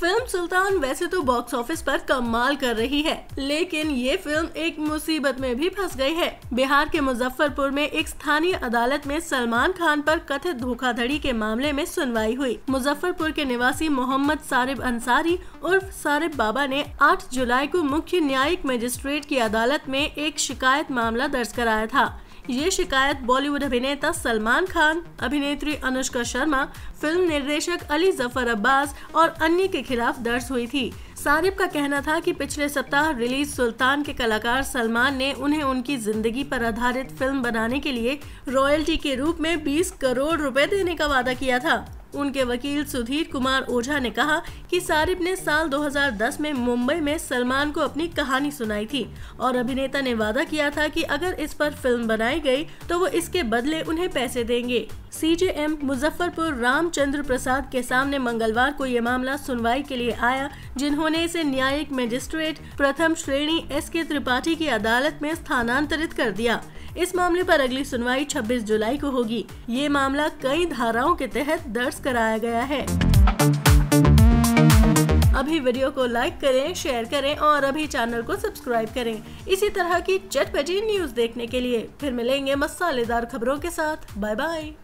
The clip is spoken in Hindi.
फिल्म सुल्तान वैसे तो बॉक्स ऑफिस पर कमाल कर रही है लेकिन ये फिल्म एक मुसीबत में भी फंस गई है बिहार के मुजफ्फरपुर में एक स्थानीय अदालत में सलमान खान पर कथित धोखाधड़ी के मामले में सुनवाई हुई मुजफ्फरपुर के निवासी मोहम्मद सारिब अंसारी उर्फ सारिब बाबा ने 8 जुलाई को मुख्य न्यायिक मजिस्ट्रेट की अदालत में एक शिकायत मामला दर्ज कराया था ये शिकायत बॉलीवुड अभिनेता सलमान खान अभिनेत्री अनुष्का शर्मा फिल्म निर्देशक अली जफर अब्बास और अन्य के खिलाफ दर्ज हुई थी सादिब का कहना था कि पिछले सप्ताह रिलीज सुल्तान के कलाकार सलमान ने उन्हें उनकी जिंदगी पर आधारित फिल्म बनाने के लिए रॉयल्टी के रूप में 20 करोड़ रुपए देने का वादा किया था उनके वकील सुधीर कुमार ओझा ने कहा कि सारिब ने साल 2010 में मुंबई में सलमान को अपनी कहानी सुनाई थी और अभिनेता ने वादा किया था कि अगर इस पर फिल्म बनाई गई तो वो इसके बदले उन्हें पैसे देंगे सीजेएम मुजफ्फरपुर रामचंद्र प्रसाद के सामने मंगलवार को ये मामला सुनवाई के लिए आया जिन्होंने इसे न्यायिक मजिस्ट्रेट प्रथम श्रेणी एस के त्रिपाठी की अदालत में स्थानांतरित कर दिया इस मामले पर अगली सुनवाई 26 जुलाई को होगी ये मामला कई धाराओं के तहत दर्ज कराया गया है अभी वीडियो को लाइक करें शेयर करें और अभी चैनल को सब्सक्राइब करें इसी तरह की चटपटी न्यूज देखने के लिए फिर मिलेंगे मसालेदार खबरों के साथ बाय बाय